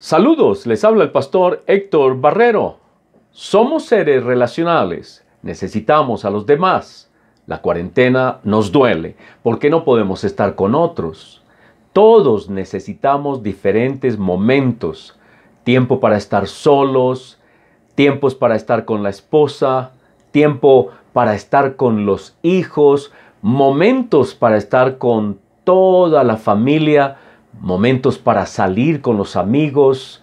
Saludos, les habla el pastor Héctor Barrero. Somos seres relacionales, necesitamos a los demás. La cuarentena nos duele porque no podemos estar con otros. Todos necesitamos diferentes momentos, tiempo para estar solos, tiempos para estar con la esposa, tiempo para estar con los hijos, momentos para estar con toda la familia, momentos para salir con los amigos,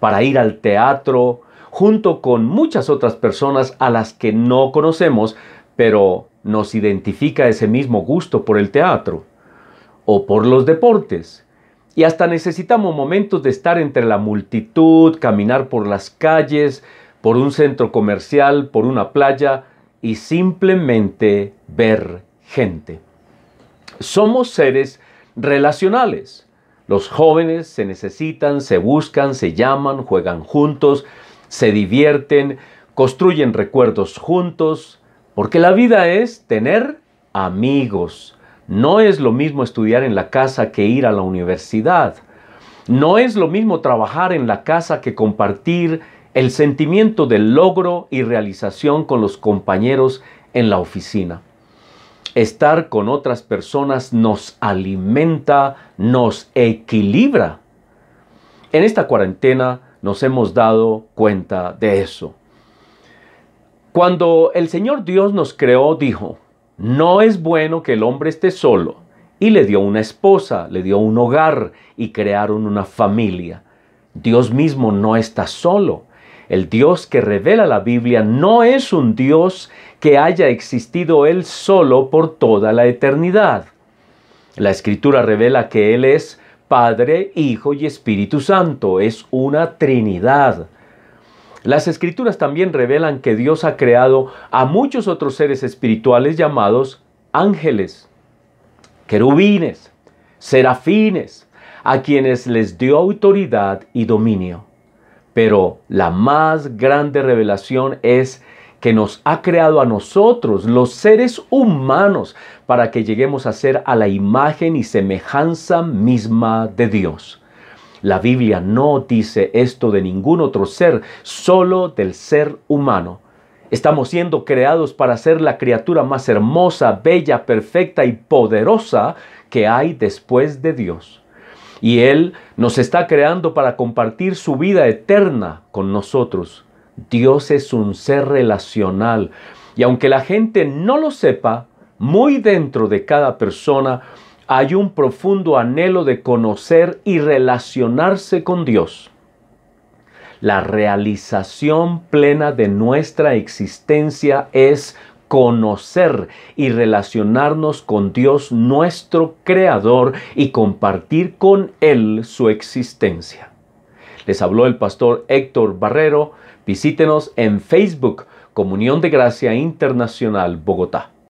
para ir al teatro, junto con muchas otras personas a las que no conocemos, pero nos identifica ese mismo gusto por el teatro o por los deportes. Y hasta necesitamos momentos de estar entre la multitud, caminar por las calles, por un centro comercial, por una playa y simplemente ver gente. Somos seres relacionales. Los jóvenes se necesitan, se buscan, se llaman, juegan juntos, se divierten, construyen recuerdos juntos, porque la vida es tener amigos. No es lo mismo estudiar en la casa que ir a la universidad. No es lo mismo trabajar en la casa que compartir el sentimiento de logro y realización con los compañeros en la oficina. Estar con otras personas nos alimenta, nos equilibra. En esta cuarentena nos hemos dado cuenta de eso. Cuando el Señor Dios nos creó, dijo, no es bueno que el hombre esté solo. Y le dio una esposa, le dio un hogar y crearon una familia. Dios mismo no está solo. El Dios que revela la Biblia no es un Dios que haya existido Él solo por toda la eternidad. La Escritura revela que Él es Padre, Hijo y Espíritu Santo, es una Trinidad. Las escrituras también revelan que Dios ha creado a muchos otros seres espirituales llamados ángeles, querubines, serafines, a quienes les dio autoridad y dominio. Pero la más grande revelación es que nos ha creado a nosotros, los seres humanos, para que lleguemos a ser a la imagen y semejanza misma de Dios. La Biblia no dice esto de ningún otro ser, solo del ser humano. Estamos siendo creados para ser la criatura más hermosa, bella, perfecta y poderosa que hay después de Dios y Él nos está creando para compartir su vida eterna con nosotros. Dios es un ser relacional y aunque la gente no lo sepa, muy dentro de cada persona hay un profundo anhelo de conocer y relacionarse con Dios. La realización plena de nuestra existencia es conocer y relacionarnos con Dios nuestro Creador y compartir con Él su existencia. Les habló el pastor Héctor Barrero. Visítenos en Facebook, Comunión de Gracia Internacional Bogotá.